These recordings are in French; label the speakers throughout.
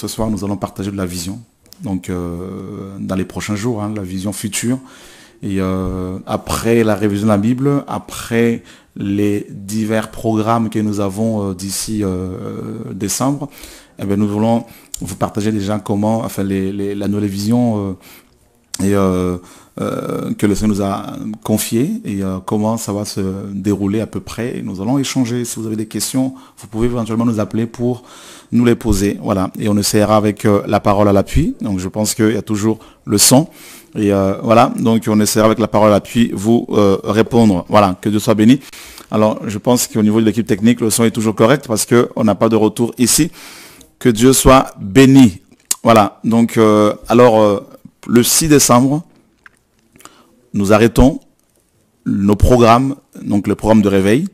Speaker 1: ce soir, nous allons partager de la vision. Donc, euh, dans les prochains jours, hein, la vision future. Et euh, après la révision de la Bible, après les divers programmes que nous avons euh, d'ici décembre, eh ben, nous voulons vous partager déjà comment, enfin, les, la nouvelle vision et euh, que le Seigneur nous a confié et euh, comment ça va se dérouler à peu près. nous allons échanger. Si vous avez des questions, vous pouvez éventuellement nous appeler pour nous les poser. Voilà. Et on essaiera avec euh, la parole à l'appui. Donc je pense qu'il y a toujours le son. Et voilà. Donc on essaiera avec la parole à l'appui vous répondre. Voilà. Que Dieu soit béni. Alors je pense qu'au niveau de l'équipe technique, le son est toujours correct parce qu'on n'a pas de retour ici. Que Dieu soit béni. Voilà. Donc alors le 6 décembre, nous arrêtons nos programmes, donc le programme de réveil.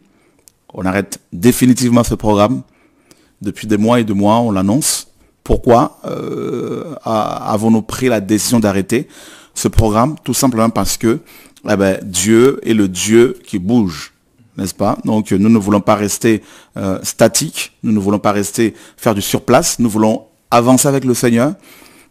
Speaker 1: On arrête définitivement ce programme. Depuis des mois et des mois, on l'annonce. Pourquoi euh, avons-nous pris la décision d'arrêter ce programme Tout simplement parce que eh ben, Dieu est le Dieu qui bouge n'est-ce pas Donc nous ne voulons pas rester euh, statiques, nous ne voulons pas rester faire du surplace, nous voulons avancer avec le Seigneur.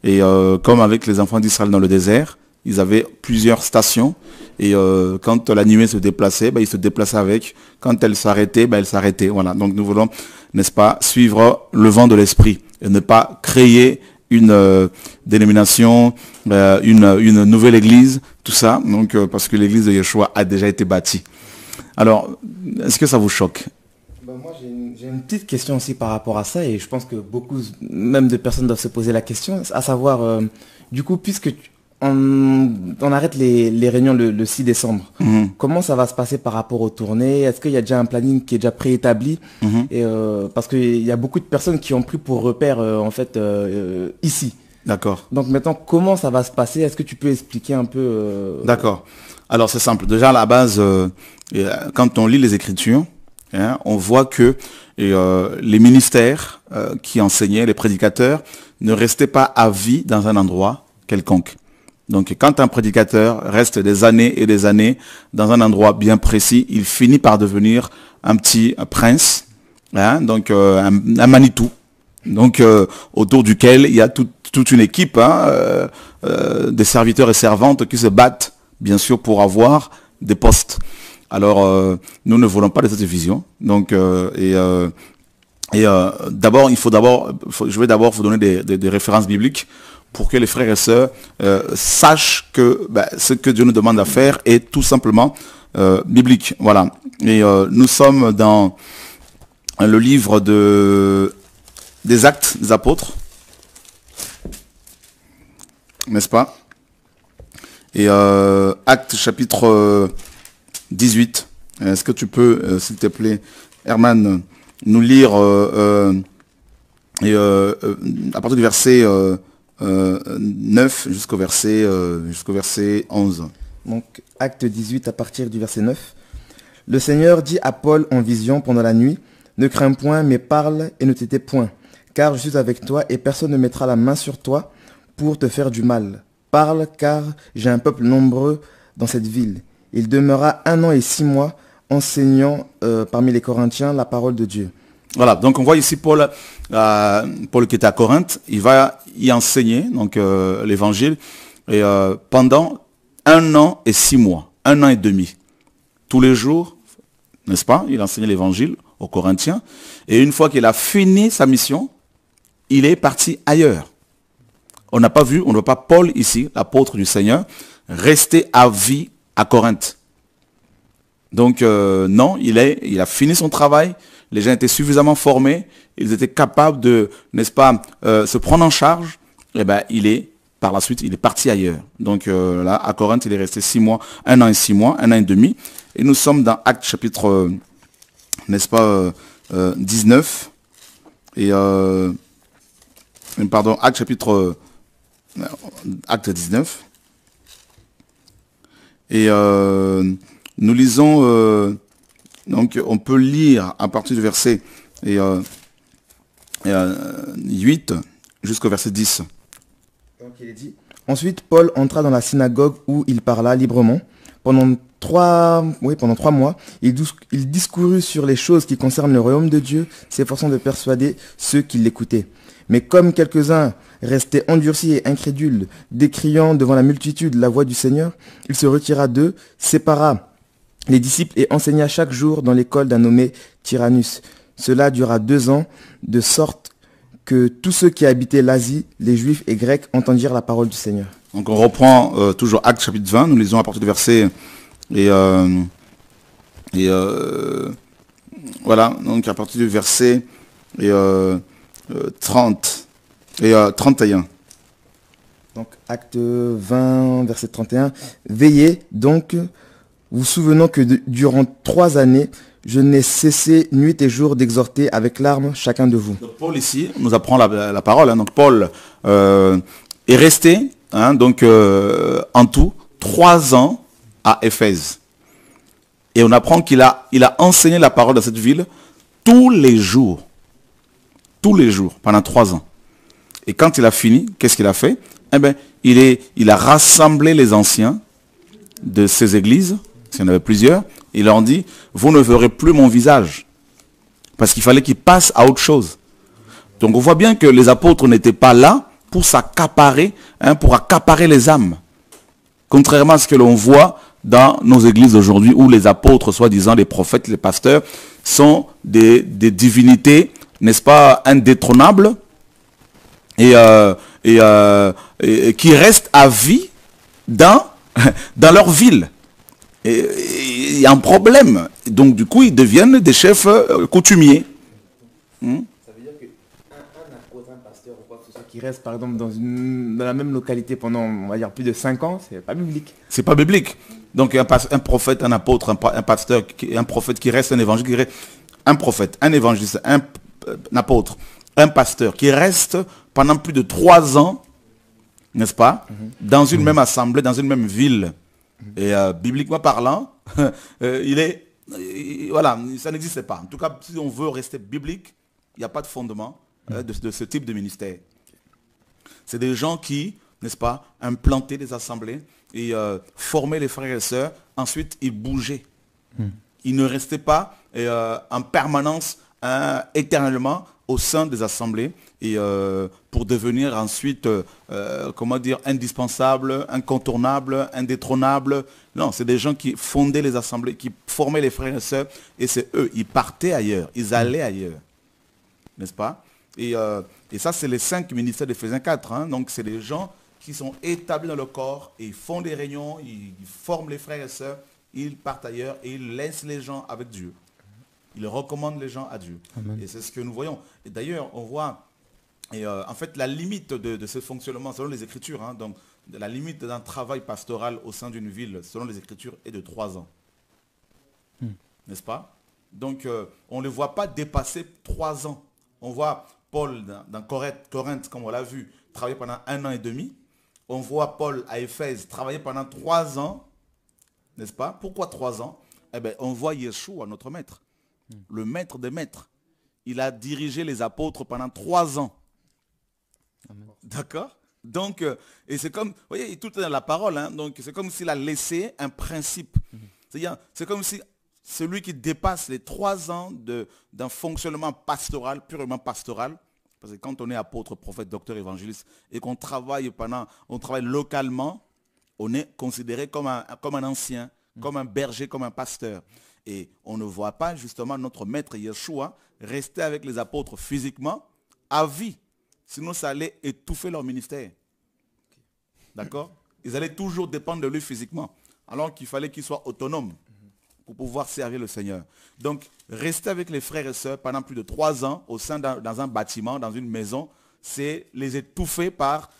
Speaker 1: Et euh, comme avec les enfants d'Israël dans le désert, ils avaient plusieurs stations. Et euh, quand nuée se déplaçait, ils ben, il se déplaçaient avec. Quand elle s'arrêtait, ben, elle s'arrêtait. Voilà. Donc nous voulons, n'est-ce pas, suivre le vent de l'esprit et ne pas créer une euh, dénomination, euh, une, nouvelle église, tout ça. Donc euh, parce que l'église de Yeshua a déjà été bâtie. Alors, est-ce que ça vous choque ben,
Speaker 2: Moi, j'ai une, une, petite question aussi par rapport à ça, et je pense que beaucoup, même de personnes doivent se poser la question, à savoir, du coup, puisque tu, on, arrête les, réunions le, 6 décembre. Mhm. Comment ça va se passer par rapport aux tournées Est-ce qu'il y a déjà un planning qui est déjà préétabli mhm. euh, Parce qu'il y a beaucoup de personnes qui ont pris pour repère euh, en fait euh, ici. D'accord. Donc maintenant, comment ça va se passer Est-ce que tu peux expliquer un peu D'accord.
Speaker 1: Alors c'est simple. Déjà à la base, quand on lit les Écritures, hein, on voit que les ministères qui enseignaient, les prédicateurs, ne restaient pas à vie dans un endroit quelconque donc quand un prédicateur reste des années et des années dans un endroit bien précis, il finit par devenir un petit prince, hein, donc euh, un, Manitou, donc euh, autour duquel il y a toute une équipe de hein, euh, des serviteurs et servantes qui se battent, bien sûr, pour avoir des postes. Alors nous ne voulons pas de cette vision. Donc et d'abord, il faut d'abord, je vais d'abord vous donner des références bibliques pour que les frères et sœurs euh, sachent que ben, ce que Dieu nous demande à faire est tout simplement euh, biblique. Voilà. Et euh, nous sommes dans le livre des actes des apôtres. N'est-ce pas Et actes chapitre 18. Est-ce que tu peux, s'il te plaît, Herman, nous lire à partir du verset... 9 euh, jusqu'au verset, euh, verset 11.
Speaker 2: Donc, acte 18 à partir du verset 9. Le Seigneur dit à Paul en vision pendant la nuit, Ne crains point, mais parle et ne t'étais point, car je suis avec toi et personne ne mettra la main sur toi pour te faire du mal. Parle, car j'ai un peuple nombreux dans cette ville. Il demeura un an et six mois enseignant euh, parmi les Corinthiens la parole
Speaker 1: de Dieu. Voilà, donc on voit ici Paul, euh, Paul qui était à Corinthe, il va y enseigner donc euh, l'évangile et euh, pendant un an et six mois, un an et demi, tous les jours, n'est-ce pas Il enseignait l'évangile aux Corinthiens et une fois qu'il a fini sa mission, il est parti ailleurs. On n'a pas vu, on ne voit pas Paul ici, l'apôtre du Seigneur, rester à vie à Corinthe. Donc non, il, est, il a fini son travail, les gens étaient suffisamment formés, ils étaient capables de, n'est-ce pas, euh, se prendre en charge, et eh ben il est par la suite, il est parti ailleurs. Donc euh, là, à Corinthe, il est resté six mois, un an et six mois, un an et demi. Et nous sommes dans Acte chapitre, euh, n'est-ce pas, 19. Et pardon, Acte chapitre acte 19. Et nous lisons donc on peut lire à partir du verset et, 8 euh, euh, jusqu'au verset 10.
Speaker 2: Ensuite, Paul entra dans la synagogue où il parla librement. Pendant trois, oui, pendant mois, il, il discourut sur les choses qui concernent le royaume de Dieu, s'efforçant de persuader ceux qui l'écoutaient. Mais comme quelques-uns restaient endurcis et incrédules, décriant devant la multitude la voix du Seigneur, il se retira d'eux, sépara les disciples et enseigna chaque jour dans l'école d'un nommé Tyrannus. Cela dura deux ans, de sorte que tous ceux qui habitaient l'Asie, les Juifs et Grecs, entendirent la parole du Seigneur.
Speaker 1: Donc on reprend euh, toujours Acte chapitre 20, nous lisons à partir du verset... Et, euh, et euh, voilà, donc à partir du verset et, 30 et 31.
Speaker 2: Donc acte 20, verset 31. Veillez donc vous souvenant que durant trois années, je n'ai cessé nuit et jour d'exhorter avec larmes chacun de vous. Donc
Speaker 1: Paul ici nous apprend la, parole. Hein. Donc Paul euh, est resté hein, donc, euh, en tout trois ans à Éphèse. Et on apprend qu'il a, il a enseigné la parole dans cette ville tous les jours. Tous les jours, pendant trois ans. Et quand il a fini, qu'est-ce qu'il a fait Eh bien, il, est, il a rassemblé les anciens de ces églises il y en avait plusieurs, il leur dit, vous ne verrez plus mon visage. Parce qu'il fallait qu'il passe à autre chose. Donc on voit bien que les apôtres n'étaient pas là pour s'accaparer, hein, pour accaparer les âmes. Contrairement à ce que l'on voit dans nos églises aujourd'hui, où les apôtres, soi-disant les prophètes, les pasteurs, sont des, divinités, n'est-ce pas, indétrônables, euh, euh, et, qui restent à vie dans leur ville il y a un problème. Donc du coup, ils deviennent des chefs euh, coutumiers. Hmm? Ça veut dire qu'un
Speaker 2: apôtre, un pasteur ou quoi que ce soit qui reste par exemple dans, la même localité pendant, on va dire, plus de cinq ans, c'est pas biblique.
Speaker 1: C'est pas biblique. Donc un, un, prophète, un apôtre, un, pasteur, un prophète qui reste, un évangile un prophète, un évangéliste, un, apôtre, un pasteur qui reste pendant plus de trois ans, n'est-ce pas, mhm. dans une mhm. même assemblée, dans une même ville Mm-hmm. Et euh, bibliquement parlant, euh, il est, euh, voilà, ça n'existe pas. En tout cas, si on veut rester biblique, il n'y a pas de fondement mm-hmm. de, ce type de ministère. C'est des gens qui, n'est-ce pas, implantaient des assemblées et formaient les frères et sœurs. Ensuite, ils bougeaient. Mm-hmm. Ils ne restaient pas en permanence, éternellement, au sein des assemblées. Euh, pour devenir ensuite, euh, euh, comment dire, indispensable, incontournable, indétrônable. Non, c'est des gens qui fondaient les assemblées, qui formaient les frères et sœurs, et c'est eux, ils partaient ailleurs, ils mm. allaient ailleurs, n'est-ce pas et, et, ça, c'est les cinq ministères d'Éphésiens 4, hein. donc c'est des gens qui sont établis dans le corps, et ils font des réunions, ils, forment les frères et sœurs, ils partent ailleurs et ils laissent les gens avec Dieu. Ils recommandent les gens à Dieu. Et c'est ce que nous voyons. Et d'ailleurs, on voit et euh, en fait, la limite de, ce fonctionnement, selon les Écritures, hein, donc la limite d'un travail pastoral au sein d'une ville, selon les Écritures, est de trois ans. Hmm. N'est-ce pas Donc, euh, on ne le voit pas dépasser trois ans. On voit Paul dans, dans Corinthe, comme on l'a vu, travailler pendant un an et demi. On voit Paul à Éphèse travailler pendant trois ans. N'est-ce pas Pourquoi trois ans Eh bien, on voit Yeshua, notre maître, hmm. le maître des maîtres. Il a dirigé les apôtres pendant trois ans. D'accord Donc, euh, et c'est comme, vous voyez, tout est dans la parole, hein. donc c'est comme s'il a laissé un principe. Mhm. C'est-à-dire, c'est comme si celui qui dépasse les trois ans d'un fonctionnement pastoral, purement pastoral, parce que quand on est apôtre, prophète, docteur, évangéliste, et qu'on travaille pendant, on travaille localement, on est considéré comme un, comme un ancien, mhm. comme un berger, comme un pasteur. Et on ne voit pas justement notre maître Yeshua rester avec les apôtres physiquement à vie. Sinon, ça allait étouffer leur ministère. D'accord Ils allaient toujours dépendre de lui physiquement, alors qu'il fallait qu'il soit autonome pour pouvoir servir le Seigneur. Donc, rester avec les frères et sœurs pendant plus de trois ans au sein dans un bâtiment, dans une maison, c'est les étouffer par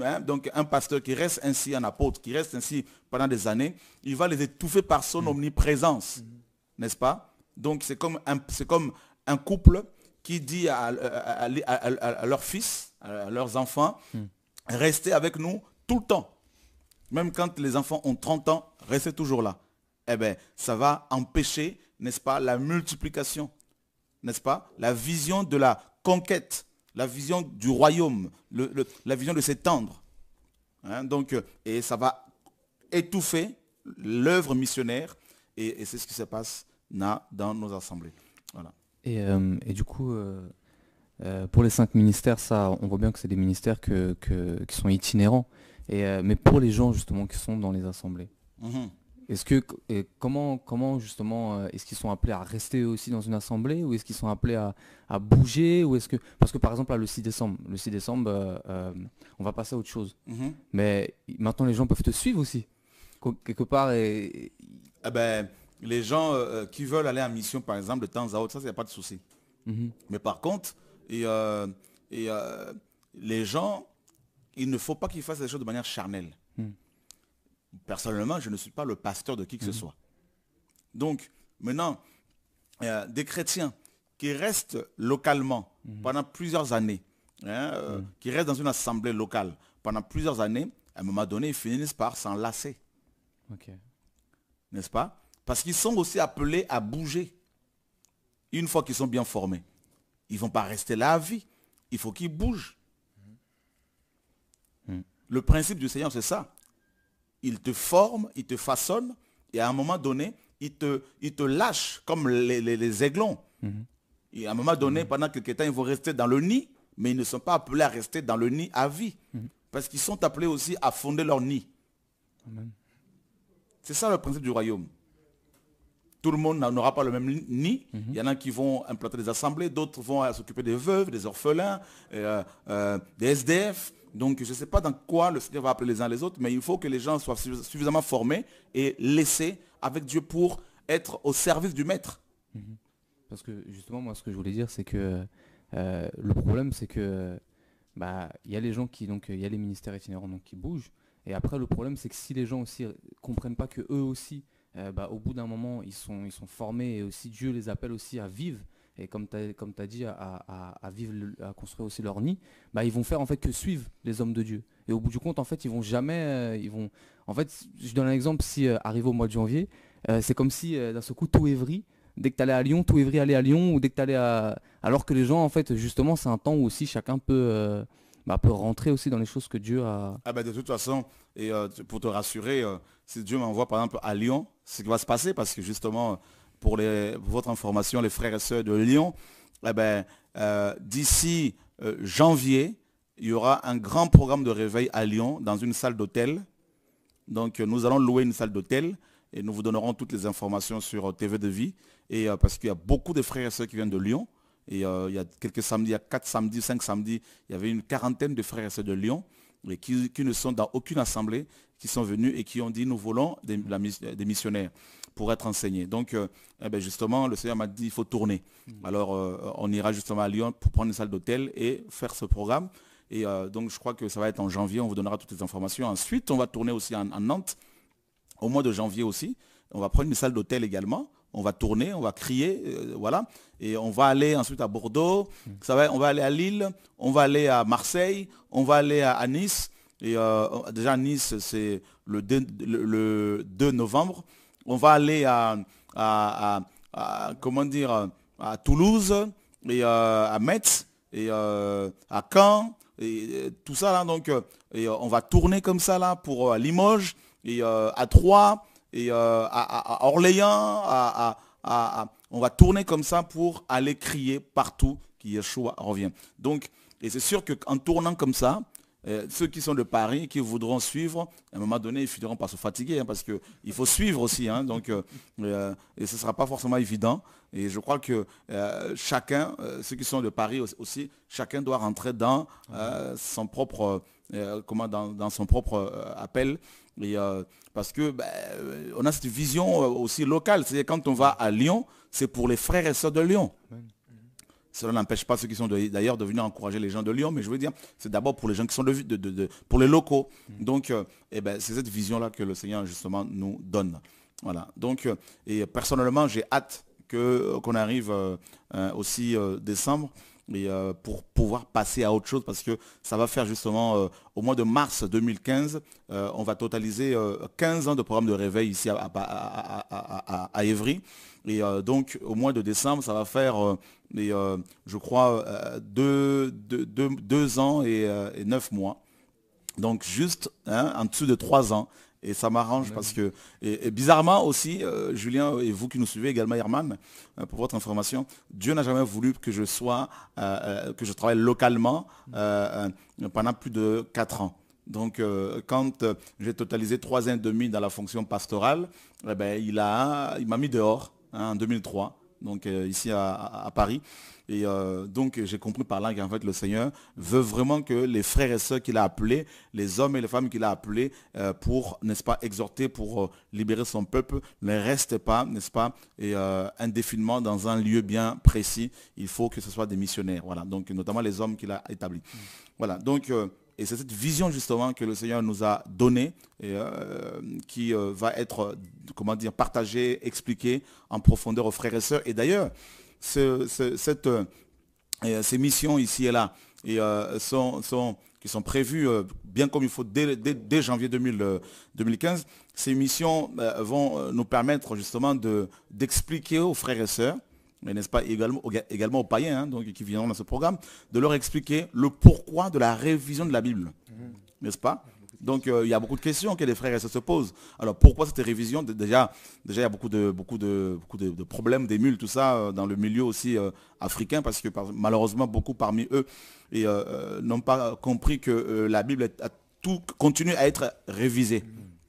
Speaker 1: hein, donc un pasteur qui reste ainsi, un apôtre qui reste ainsi pendant des années. Il va les étouffer par son mm. omniprésence, n'est-ce pas Donc, c'est comme, comme un couple qui dit à, à, à, leurs fils, à leurs enfants, hmm. restez avec nous tout le temps. Même quand les enfants ont 30 ans, restez toujours là. Eh bien, ça va empêcher, n'est-ce pas, la multiplication, n'est-ce pas, la vision de la conquête, la vision du royaume, la vision de s'étendre. Hein, donc, euh, et ça va étouffer l'œuvre missionnaire, et, c'est ce qui se passe dans nos assemblées. Voilà.
Speaker 3: Euh, et, du coup, euh, euh, pour les cinq ministères, ça, on voit bien que c'est des ministères qui sont itinérants. mais pour les gens justement qui sont dans les assemblées, mhm. est-ce que comment, justement est-ce qu'ils sont appelés à rester aussi dans une assemblée ou est-ce qu'ils sont appelés à, bouger ou est-ce que parce que par exemple le 6 décembre, le 6 décembre, on va passer à autre chose. Mhm. Mais maintenant les gens peuvent te suivre aussi quelque part et
Speaker 1: ah ben les gens euh, euh, qui veulent aller en mission, par exemple, de temps à autre, ça, il n'y a pas de souci. Mhm. Mais par contre, euh, les gens, il ne faut pas qu'ils fassent les choses de manière charnelle. Hmm. Personnellement, je ne suis pas le pasteur de qui que ce mhm. soit. Donc, maintenant, des chrétiens qui restent localement mhm. pendant plusieurs années, hein, hmm. qui restent dans une assemblée locale pendant plusieurs années, à un moment donné, ils finissent par s'enlacer. N'est-ce pas parce qu'ils sont aussi appelés à bouger. Une fois qu'ils sont bien formés, ils ne vont pas rester là à vie. Il faut qu'ils bougent. Hmm. Le principe du Seigneur, c'est ça. Il te forme, il te façonne, et à un moment donné, il te, il te lâche comme les, aiglons. Hmm. Et à un moment donné, hmm. pendant quelques temps, ils vont rester dans le nid, mais ils ne sont pas appelés à rester dans le nid à vie. Parce qu'ils sont appelés aussi à fonder leur nid. C'est ça le principe du royaume tout le monde n'aura pas le même nid. Mhm. Il y en a qui vont implanter des assemblées, d'autres vont s'occuper des veuves, des orphelins, euh, euh, des SDF. Donc je ne sais pas dans quoi le Seigneur va appeler les uns les autres, mais il faut que les gens soient suffisamment formés et laissés avec Dieu pour être au service du Maître.
Speaker 3: Mhm. Parce que justement, moi, ce que je voulais dire, c'est que euh, le problème, c'est que bah, il y a les gens qui, donc, il y a les ministères itinérants qui bougent. Et après, le problème, c'est que si les gens aussi comprennent pas que eux aussi, euh, bah, au bout d'un moment, ils sont, formés et aussi Dieu les appelle aussi à vivre. Et comme tu as, dit, à, construire aussi leur nid, bah, ils vont faire en fait que suivent les hommes de Dieu. Et au bout du compte, en fait, ils vont jamais, euh, ils vont. En fait, je donne un exemple. Si euh, arrive au mois de janvier, c'est comme si d'un seul coup tout évry, dès que tu allais à Lyon, tout évry allait à Lyon, ou alors que les gens, en fait, justement, c'est un temps où aussi chacun peut bah, peut rentrer aussi dans les choses que Dieu a...
Speaker 1: Ah, bah, de toute façon, et euh, pour te rassurer, euh, si Dieu m'envoie par exemple à Lyon, ce qui va se passer, parce que justement, pour, les, votre information, les frères et sœurs de Lyon, eh ben, euh, d'ici janvier, il y aura un grand programme de réveil à Lyon dans une salle d'hôtel. Donc nous allons louer une salle d'hôtel et nous vous donnerons toutes les informations sur TV de vie. Et parce qu'il y a beaucoup de frères et sœurs qui viennent de Lyon. Et euh, il y a quelques samedis, il y a 4 samedis, cinq samedis, il y avait une quarantaine de frères et sœurs de Lyon qui, ne sont dans aucune assemblée, qui sont venus et qui ont dit nous voulons des, missionnaires pour être enseignés. Donc euh, eh ben, justement, le Seigneur m'a dit il faut tourner. Mm. Alors euh, on ira justement à Lyon pour prendre une salle d'hôtel et faire ce programme. Et donc je crois que ça va être en janvier, on vous donnera toutes les informations. Ensuite, on va tourner aussi en à Nantes, au mois de janvier aussi. On va prendre une salle d'hôtel également on va tourner, on va crier, euh, voilà. Et on va aller ensuite à Bordeaux, mm. ça va, on va aller à Lille, on va aller à Marseille, on va aller à, Nice. Et euh, déjà Nice, c'est le, 2, novembre. On va aller à, comment dire, à Toulouse et euh, à Metz et à Caen et, tout ça là. Donc, et, on va tourner comme ça là pour Limoges et à Troyes et euh, à, Orléans, on va tourner comme ça pour aller crier partout que Yeshua revient. Donc, et c'est sûr qu'en tournant comme ça, euh, ceux qui sont de Paris, qui voudront suivre, à un moment donné, ils finiront par se fatiguer, hein, parce qu'il faut suivre aussi, hein. donc, euh, et ce ne sera pas forcément évident. Et je crois que chacun, ceux qui sont de Paris aussi, chacun doit rentrer dans son propre, dans, son propre appel. Euh, parce que ben, euh, on a cette vision euh, aussi locale. C'est quand on va à Lyon, c'est pour les frères et sœurs de Lyon. Cela n'empêche pas ceux qui sont d'ailleurs de, venir encourager les gens de Lyon, mais je veux dire, c'est d'abord pour les gens qui sont de, pour les locaux. Mm. Donc, eh ben, c'est cette vision-là que le Seigneur justement nous donne. Voilà. Donc, et personnellement, j'ai hâte que qu'on arrive aussi décembre euh, pour pouvoir passer à autre chose parce que ça va faire justement euh, au mois de mars 2015, euh, on va totaliser 15 ans de programme de réveil ici à, Évry. Et donc au mois de décembre, ça va faire, je crois, deux, ans et, 9 mois. Donc juste hein, en dessous de trois ans et ça m'arrange parce que, et, bizarrement aussi, euh, Julien et vous qui nous suivez également, Herman, euh, pour votre information, Dieu n'a jamais voulu que je sois, euh, que je travaille localement mm. pendant plus de quatre ans. Donc, quand j'ai totalisé trois ans et demi dans la fonction pastorale, eh ben, il m'a mis dehors hein, en 2003, donc ici à Paris. Et euh, donc, j'ai compris par là qu'en fait, le Seigneur veut vraiment que les frères et sœurs qu'il a appelés, les hommes et les femmes qu'il a appelés euh, pour, n'est-ce pas, exhorter, pour euh, libérer son peuple, ne restent pas, n'est-ce pas, et, indéfiniment dans un lieu bien précis. Il faut que ce soit des missionnaires. Voilà, donc notamment les hommes qu'il a établis. Voilà, donc... Et c'est cette vision justement que le Seigneur nous a donnée et qui va être, comment dire, partagée, expliquée en profondeur aux frères et sœurs. Et d'ailleurs, cette, euh, euh, ces missions ici et là euh, sont, qui sont prévues bien comme il faut dès, janvier 2015, ces missions vont nous permettre justement d'expliquer aux frères et sœurs mais n'est-ce pas également, également aux païens hein, donc, qui viendront dans ce programme, de leur expliquer le pourquoi de la révision de la Bible. Mmh. N'est-ce pas donc euh, il y a beaucoup de questions que les frères et sœurs se posent. Alors pourquoi cette révision Déjà, déjà il y a beaucoup de, beaucoup de, beaucoup de, problèmes, des mules, tout ça, euh, dans le milieu aussi euh, africain, parce que malheureusement, beaucoup parmi eux n'ont pas compris que la Bible tout, continue à être révisée.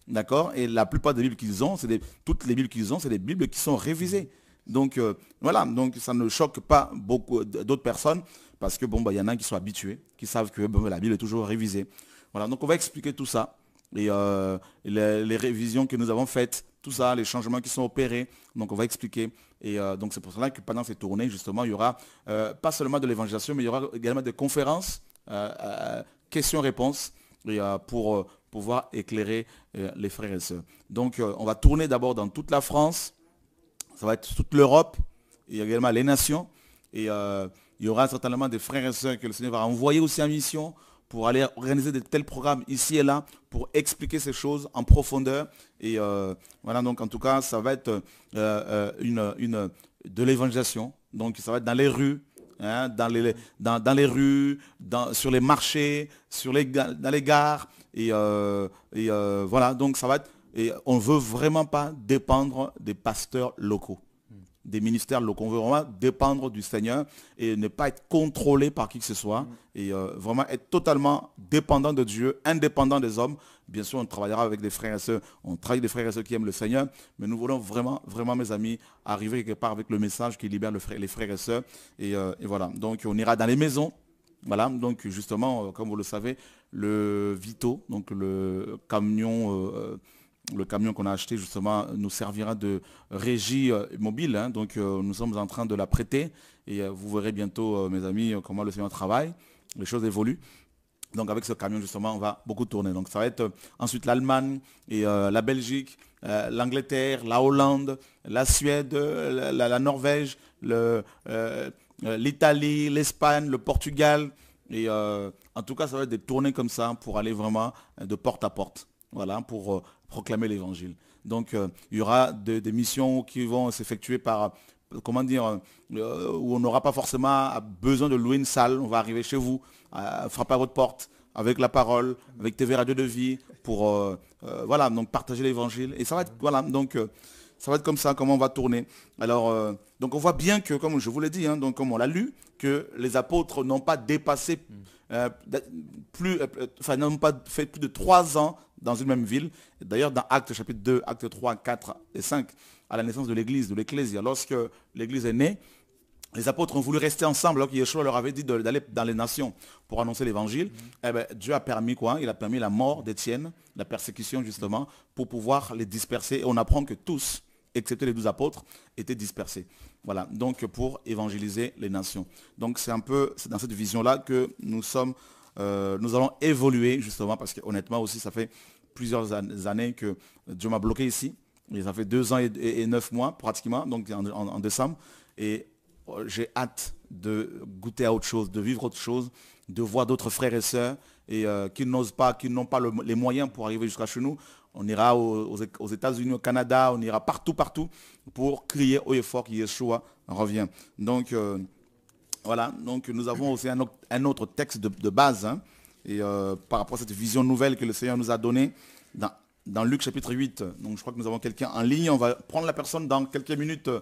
Speaker 1: D'accord Et la plupart des Bibles qu'ils ont, c'est toutes les Bibles qu'ils ont, c'est des Bibles qui sont révisées. Donc voilà, donc ça ne choque pas beaucoup d'autres personnes, parce que bon, bah, il y en a qui sont habitués, qui savent que bah, la Bible est toujours révisée. Voilà, donc on va expliquer tout ça. Et euh, les, révisions que nous avons faites, tout ça, les changements qui sont opérés. Donc on va expliquer. Et euh, donc c'est pour cela que pendant ces tournées, justement, il y aura euh, pas seulement de l'évangélisation, mais il y aura également des conférences, questions-réponses, pour pouvoir éclairer les frères et sœurs. Donc on va tourner d'abord dans toute la France, ça va être toute l'Europe, et également les nations. Et il y aura certainement des frères et sœurs que le Seigneur va envoyer aussi en mission pour aller organiser de tels programmes ici et là, pour expliquer ces choses en profondeur. Et euh, voilà, donc en tout cas, ça va être euh, euh, une, de l'évangélisation. Donc ça va être dans les rues, hein, dans, les, dans, les rues, dans, sur les marchés, sur les, dans les gares. Et, et voilà, donc ça va être... Et on ne veut vraiment pas dépendre des pasteurs locaux des ministères locaux. On veut vraiment dépendre du Seigneur et ne pas être contrôlé par qui que ce soit et euh, vraiment être totalement dépendant de Dieu, indépendant des hommes. Bien sûr, on travaillera avec des frères et sœurs, on travaille avec des frères et sœurs qui aiment le Seigneur, mais nous voulons vraiment, vraiment, mes amis, arriver quelque part avec le message qui libère les frères et sœurs. Euh, et, voilà, donc on ira dans les maisons, voilà, donc justement, euh, comme vous le savez, le Vito, donc le camion le camion qu'on a acheté justement nous servira de régie euh, mobile. Hein. donc euh, nous sommes en train de la prêter et euh, vous verrez bientôt, mes amis, comment le Seigneur travaille. Les choses évoluent. Donc avec ce camion justement, on va beaucoup tourner. Donc ça va être ensuite l'Allemagne et la Belgique, l'Angleterre, la Hollande, la Suède, la, Norvège, l'Italie, l'Espagne, le Portugal. Et en tout cas, ça va être des tournées comme ça pour aller vraiment de porte à porte voilà, pour euh, proclamer l'évangile. Donc, euh, il y aura des missions qui vont s'effectuer par, euh, comment dire, où on n'aura pas forcément besoin de louer une salle. On va arriver chez vous, frapper à votre porte avec la parole, avec TV Radio de vie, pour, voilà, donc partager l'évangile. Et ça va être, voilà, donc, ça va être comme ça, comment on va tourner. Alors, donc on voit bien que, comme je vous l'ai dit, hein, donc comme on l'a lu, que les apôtres n'ont pas dépassé, mm. plus, enfin n'ont pas fait plus de trois ans dans une même ville. D'ailleurs, dans Actes chapitre 2, Actes 3, 4 et 5, à la naissance de l'Église, de l'Ecclésia, lorsque l'Église est née, les apôtres ont voulu rester ensemble alors que Yeshua leur avait dit d'aller dans les nations pour annoncer l'évangile. Mhm. Eh ben, Dieu a permis quoi Il a permis la mort d'Étienne, la persécution justement, pour pouvoir les disperser. Et on apprend que tous, excepté les douze apôtres, étaient dispersés. Voilà, donc pour évangéliser les nations. Donc c'est un peu dans cette vision-là que nous sommes euh, nous allons évoluer justement parce que honnêtement aussi, ça fait plusieurs années que Dieu m'a bloqué ici. Et ça fait deux ans et, neuf mois pratiquement, donc en, décembre. Et oh, j'ai hâte de goûter à autre chose, de vivre autre chose, de voir d'autres frères et sœurs et euh, qui n'osent pas, qui n'ont pas les moyens pour arriver jusqu'à chez nous. On ira aux, États-Unis, au Canada, on ira partout, partout pour crier haut et fort que Yeshua revient. Donc, euh, voilà, donc nous avons aussi un autre, texte de, base hein. et, euh, par rapport à cette vision nouvelle que le Seigneur nous a donnée dans, Luc chapitre 8. Donc je crois que nous avons quelqu'un en ligne. On va prendre la personne dans quelques minutes, euh,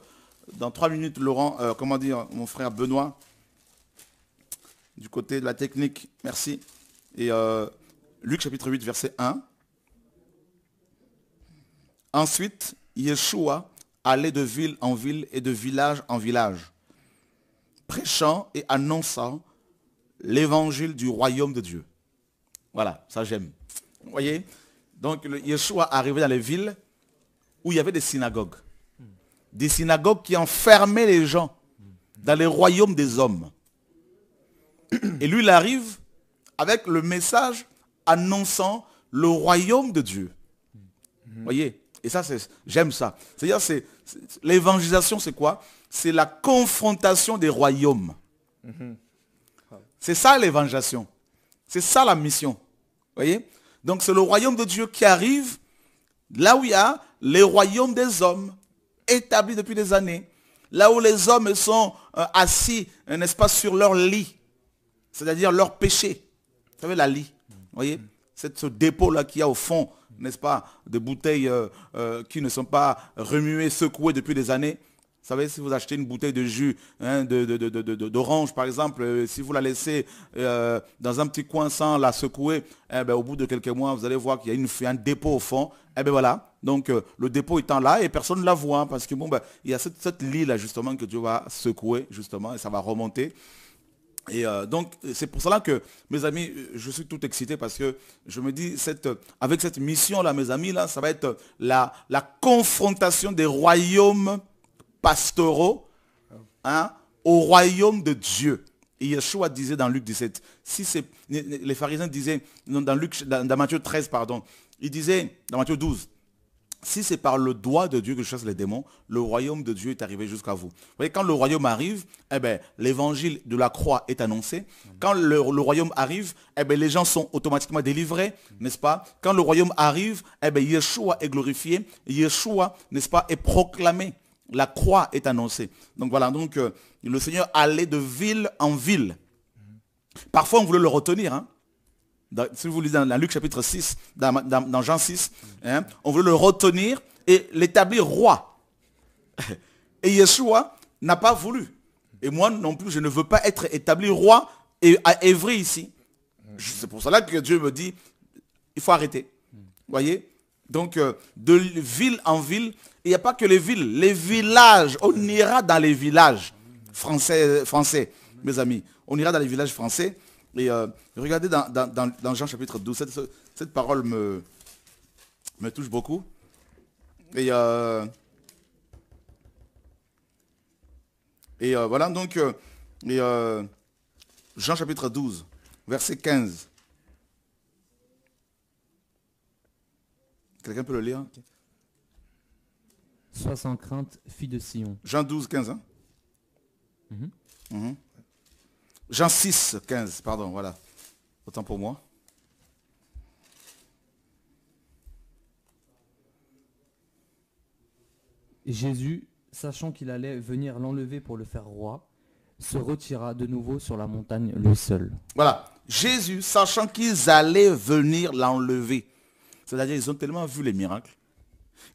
Speaker 1: dans trois minutes, Laurent, euh, comment dire, mon frère Benoît, du côté de la technique. Merci. Et Luc chapitre 8, verset 1. Ensuite, Yeshua allait de ville en ville et de village en village prêchant et annonçant l'évangile du royaume de Dieu. Voilà, ça j'aime. Vous voyez Donc le Yeshua arrivait dans les villes où il y avait des synagogues. Des synagogues qui enfermaient les gens dans les royaumes des hommes. Et lui, il arrive avec le message annonçant le royaume de Dieu. Vous voyez Et ça, j'aime ça. C'est-à-dire, l'évangélisation, c'est quoi c'est la confrontation des royaumes. C'est ça l'évangélisation. C'est ça la mission. voyez Donc c'est le royaume de Dieu qui arrive là où il y a les royaumes des hommes établis depuis des années. Là où les hommes sont euh, assis, euh, n'est-ce pas, sur leur lit. C'est-à-dire leur péché. Vous savez, la lit. voyez C'est ce dépôt-là qu'il y a au fond, n'est-ce pas, de bouteilles euh, qui ne sont pas remuées, secouées depuis des années. Vous savez, si vous achetez une bouteille de jus hein, d'orange, par exemple, euh, si vous la laissez euh, dans un petit coin sans la secouer, eh ben, au bout de quelques mois, vous allez voir qu'il y a une, un dépôt au fond. Et eh bien voilà, donc euh, le dépôt étant là et personne ne la voit hein, parce que bon, ben, il y a cette, cette là justement que Dieu va secouer justement et ça va remonter. Et donc, c'est pour cela que, mes amis, je suis tout excité parce que je me dis, cette, avec cette mission-là, mes amis, là, ça va être la, la confrontation des royaumes pastoraux hein, au royaume de Dieu. Et Yeshua disait dans Luc 17, si c'est, les pharisiens disaient, dans, Luc, dans, Matthieu 13, pardon, il disait, dans Matthieu 12, si c'est par le doigt de Dieu que je chasse les démons, le royaume de Dieu est arrivé jusqu'à vous. Vous voyez, quand le royaume arrive, eh ben, l'évangile de la croix est annoncé. Quand le, royaume arrive, eh ben, les gens sont automatiquement délivrés, n'est-ce pas Quand le royaume arrive, eh ben, Yeshua est glorifié, Yeshua, n'est-ce pas, est proclamé la croix est annoncée. Donc voilà, donc euh, le Seigneur allait de ville en ville. Parfois, on voulait le retenir. Hein. si vous lisez dans, Luc chapitre 6, dans, Jean 6, hein, on voulait le retenir et l'établir roi. Et Yeshua n'a pas voulu. Et moi non plus, je ne veux pas être établi roi et à Évry ici. C'est pour cela que Dieu me dit, il faut arrêter. Vous voyez Donc, euh, de ville en ville, il n'y a pas que les villes, les villages. On ira dans les villages français, français mes amis. On ira dans les villages français. Et euh, regardez dans, Jean chapitre 12, cette, parole me, me, touche beaucoup. Et, euh, et euh, voilà donc, Jean chapitre 12, verset 15. Quelqu'un peut le lire
Speaker 3: Soit sans crainte, fille de Sion.
Speaker 1: Jean 12, 15. Hein mhm. Mhm. Jean 6, 15, pardon, voilà. Autant pour moi.
Speaker 3: Jésus, sachant qu'il allait venir l'enlever pour le faire roi, se retira
Speaker 1: de nouveau sur
Speaker 3: la montagne le
Speaker 1: seul. Voilà. Jésus, sachant qu'ils allaient venir l'enlever. C'est-à-dire, ils ont tellement vu les miracles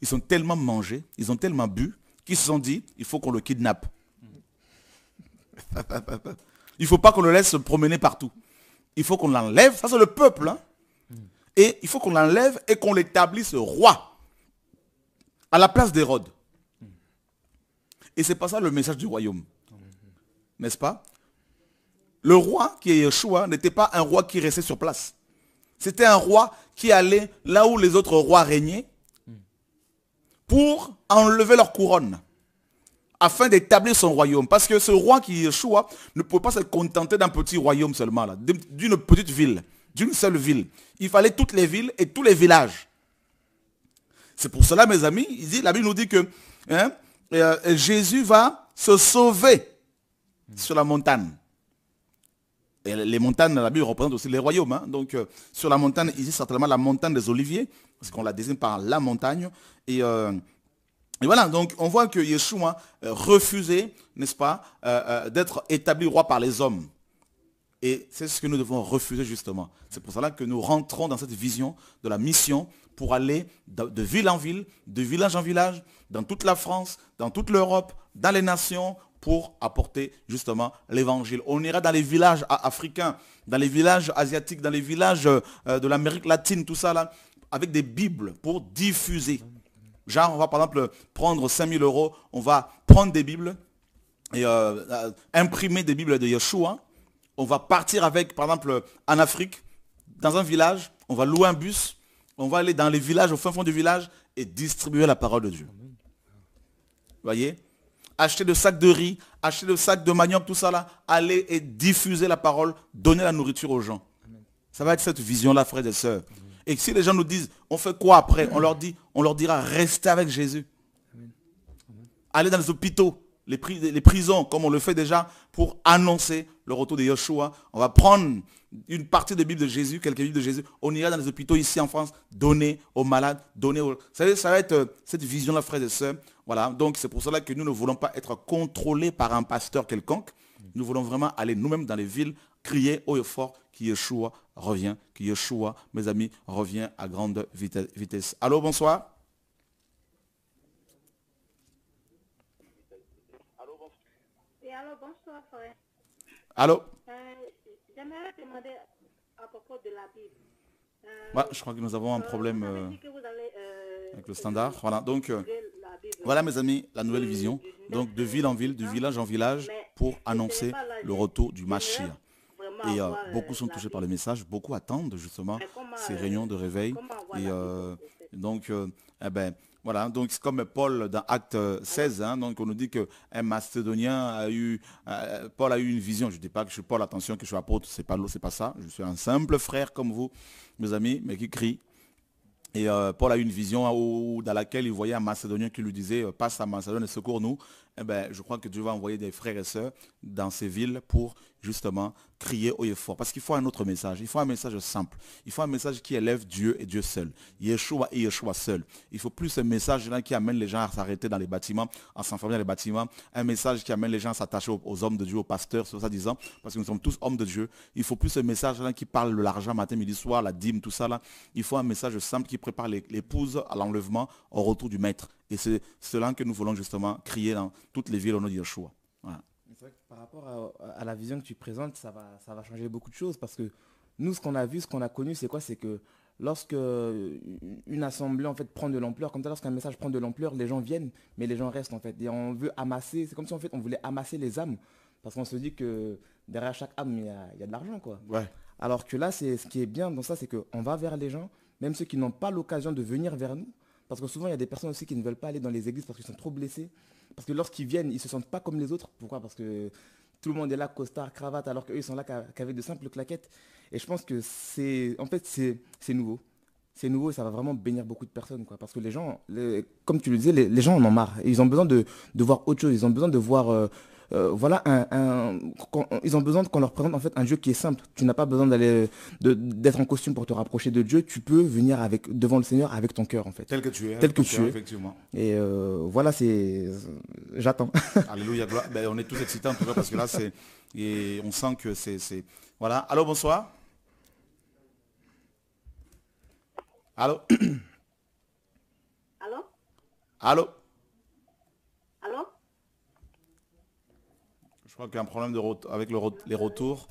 Speaker 1: ils ont tellement mangé, ils ont tellement bu, qu'ils se sont dit, il faut qu'on le kidnappe. il ne faut pas qu'on le laisse se promener partout. Il faut qu'on l'enlève, ça c'est le peuple. Hein. Et il faut qu'on l'enlève et qu'on l'établisse roi à la place d'Hérode. Et c'est pas ça le message du royaume. N'est-ce pas Le roi qui est Yeshua n'était pas un roi qui restait sur place. C'était un roi qui allait là où les autres rois régnaient pour enlever leur couronne afin d'établir son royaume. Parce que ce roi qui échoua ne pouvait pas se contenter d'un petit royaume seulement, d'une petite ville, d'une seule ville. Il fallait toutes les villes et tous les villages. C'est pour cela, mes amis, il la Bible nous dit que hein, euh, euh, Jésus va se sauver sur la montagne. Et les montagnes, la Bible représente aussi les royaumes. Hein. Donc, euh, sur la montagne, il dit certainement la montagne des Oliviers, parce qu'on la désigne par la montagne. Et, euh, voilà, donc on voit que Yeshua euh, refusait, n'est-ce pas, euh, d'être établi roi par les hommes. Et c'est ce que nous devons refuser justement. C'est pour cela que nous rentrons dans cette vision de la mission pour aller de ville en ville, de village en village, dans toute la France, dans toute l'Europe, dans les nations, pour apporter justement l'évangile. On ira dans les villages africains, dans les villages asiatiques, dans les villages de l'Amérique latine, tout ça là avec des Bibles pour diffuser. Genre, on va par exemple prendre 5000 euros, on va prendre des Bibles et euh, imprimer des Bibles de Yeshua. On va partir avec, par exemple, en Afrique, dans un village, on va louer un bus, on va aller dans les villages, au fin fond du village, et distribuer la parole de Dieu. Vous voyez Acheter le sac de riz, acheter le sac de manioc, tout ça là, aller et diffuser la parole, donner la nourriture aux gens. Ça va être cette vision-là, frères et sœurs. Et si les gens nous disent, on fait quoi après On leur dit, on leur dira, restez avec Jésus. Aller dans les hôpitaux, les, prisons, comme on le fait déjà, pour annoncer le retour de Yeshua. On va prendre une partie des Bible de Jésus, quelques Bibles de Jésus. On ira dans les hôpitaux ici en France, donner aux malades, donner aux... Vous savez, ça va être euh, cette vision-là, frères et sœurs. Voilà, donc c'est pour cela que nous ne voulons pas être contrôlés par un pasteur quelconque. Nous voulons vraiment aller nous-mêmes dans les villes, crier au et fort que Yeshua revient, que Yeshua, mes amis, revient à grande vitesse. Allô, bonsoir.
Speaker 3: Allô, bonsoir, Allô euh, J'aimerais demander à propos
Speaker 1: de la Bible. Euh, je crois que nous avons un euh, problème avec le standard. Voilà, donc voilà mes amis, la nouvelle vision. Donc de ville en ville, de village en village, pour annoncer le retour du Mashiach. Et euh, euh, beaucoup sont touchés par le message, beaucoup attendent justement ces euh, réunions de réveil. Et donc, eh ben, voilà, donc c'est comme Paul dans Acte 16, hein. donc on nous dit qu'un Macédonien a eu, Paul a eu une vision. Je ne dis pas que je suis Paul, attention, que je suis apôtre, c'est pas c'est pas ça. Je suis un simple frère comme vous, mes amis, mais qui crie. Et Paul a eu une vision dans laquelle il voyait un Macédonien qui lui disait, passe à Macédoine et secours-nous. Eh ben, je crois que Dieu va envoyer des frères et sœurs dans ces villes pour justement crier au et fort. Parce qu'il faut un autre message. Il faut un message simple. Il faut un message qui élève Dieu et Dieu seul. Yeshua et Yeshua seul. Il faut plus un message-là qui amène les gens à s'arrêter dans les bâtiments, à s'enfermer dans les bâtiments. Un message qui amène les gens à s'attacher aux, hommes de Dieu, aux pasteurs, sur ça disant, parce que nous sommes tous hommes de Dieu. Il faut plus un message-là qui parle de l'argent matin, midi, soir, la dîme, tout ça là. Il faut un message simple qui prépare l'épouse à l'enlèvement, au retour du maître. Et c'est cela que nous voulons justement crier dans toutes les villes au nom de Yeshua
Speaker 2: par rapport à, la vision que tu présentes, ça va, ça va changer beaucoup de choses parce que nous, ce qu'on a vu, ce qu'on a connu, c'est quoi C'est que lorsque euh, une assemblée en fait prend de l'ampleur, comme ça, lorsqu'un message prend de l'ampleur, les gens viennent, mais les gens restent en fait. Et on veut amasser, c'est comme si en fait on voulait amasser les âmes parce qu'on se dit que derrière chaque âme, il y a, de l'argent quoi. Ouais. Alors que là, c'est ce qui est bien dans ça, c'est qu'on va vers les gens, même ceux qui n'ont pas l'occasion de venir vers nous. Parce que souvent, il y a des personnes aussi qui ne veulent pas aller dans les églises parce qu'ils sont trop blessés, parce que lorsqu'ils viennent, ils se sentent pas comme les autres. Pourquoi Parce que tout le monde est là, costard, cravate, alors qu'eux, ils sont là qu'avec de simples claquettes. Et je pense que c'est, en fait, c'est nouveau. C'est nouveau et ça va vraiment bénir beaucoup de personnes. Parce que les gens, comme tu le disais, les, gens en ont marre. Ils ont besoin de, voir autre chose. Ils ont besoin de voir euh, euh, voilà, un, ils ont besoin qu'on leur présente en fait un Dieu qui est simple. Tu n'as pas besoin d'aller d'être en costume pour te rapprocher de Dieu. Tu peux venir avec devant le Seigneur avec ton cœur en fait. Tel que tu es. Tel hein, que tu es. Effectivement. Et euh, voilà, c'est j'attends.
Speaker 1: Alléluia. Ben, on est tous excités en tout parce que là c'est et on sent que c'est voilà. Allô, bonsoir. Allô. Allô. Allô. Allô je crois qu'il y a un problème avec les retours.